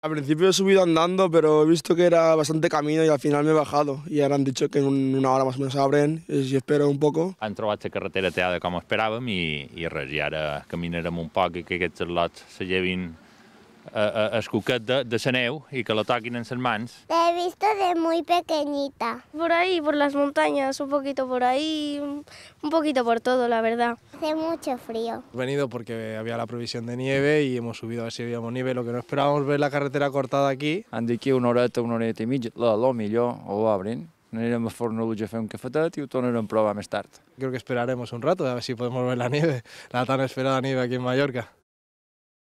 Al principio he subido andando, pero he visto que era bastante camino y al final me he bajado. Y ahora han dicho que en una hora más o menos abren, eh, i espero un poco. Han trobat la carretera teada com esperàvem i, i res, i ara caminarem un poc i que aquests lots se llevin el eh, eh, cuquet de, de la neu i que la toquin en les mans. La he visto de muy pequeñita. Por ahí, por las montañas, un poquito por ahí, un poquito por todo, la verdad. Hace mucho frío. He venido porque había la previsión de nieve y hemos subido a ver si habíamos nieve. Lo que no esperábamos ver la carretera cortada aquí. Han que una horeta, una horeta i mitja, la, lo millor ho abren. Anirem a Fornalutx a fer un cafetet i ho tornarem a provar més tard. Creo que esperaremos un rato a ver si podemos ver la nieve, la tan esperada nieve aquí en Mallorca.